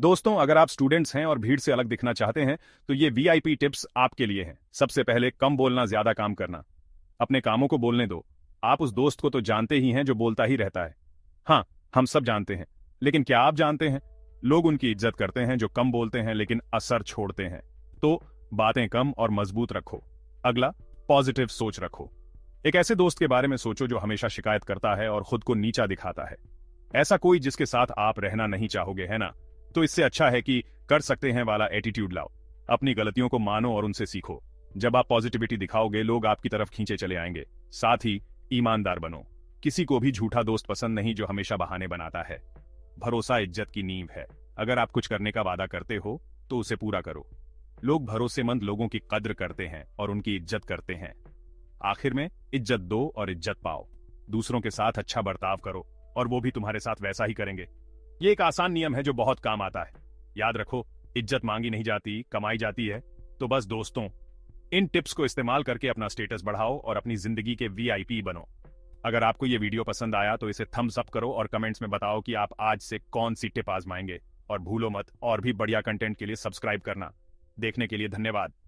दोस्तों अगर आप स्टूडेंट्स हैं और भीड़ से अलग दिखना चाहते हैं तो ये वीआईपी टिप्स आपके लिए हैं सबसे पहले कम बोलना ज्यादा काम करना अपने कामों को बोलने दो आप उस दोस्त को तो जानते ही हैं जो बोलता ही रहता है हाँ हम सब जानते हैं लेकिन क्या आप जानते हैं लोग उनकी इज्जत करते हैं जो कम बोलते हैं लेकिन असर छोड़ते हैं तो बातें कम और मजबूत रखो अगला पॉजिटिव सोच रखो एक ऐसे दोस्त के बारे में सोचो जो हमेशा शिकायत करता है और खुद को नीचा दिखाता है ऐसा कोई जिसके साथ आप रहना नहीं चाहोगे है ना तो इससे अच्छा है कि कर सकते हैं वाला एटीट्यूड लाओ अपनी गलतियों को मानो और उनसे सीखो जब आप पॉजिटिविटी दिखाओगे लोग आपकी तरफ खींचे चले आएंगे साथ ही ईमानदार बनो किसी को भी झूठा दोस्त पसंद नहीं जो हमेशा बहाने बनाता है भरोसा इज्जत की नींव है अगर आप कुछ करने का वादा करते हो तो उसे पूरा करो लोग भरोसेमंद लोगों की कद्र करते हैं और उनकी इज्जत करते हैं आखिर में इज्जत दो और इज्जत पाओ दूसरों के साथ अच्छा बर्ताव करो और वो भी तुम्हारे साथ वैसा ही करेंगे ये एक आसान नियम है जो बहुत काम आता है याद रखो इज्जत मांगी नहीं जाती कमाई जाती है तो बस दोस्तों इन टिप्स को इस्तेमाल करके अपना स्टेटस बढ़ाओ और अपनी जिंदगी के वीआईपी बनो अगर आपको ये वीडियो पसंद आया तो इसे थम्स अप करो और कमेंट्स में बताओ कि आप आज से कौन सी टिप आजमाएंगे और भूलो मत और भी बढ़िया कंटेंट के लिए सब्सक्राइब करना देखने के लिए धन्यवाद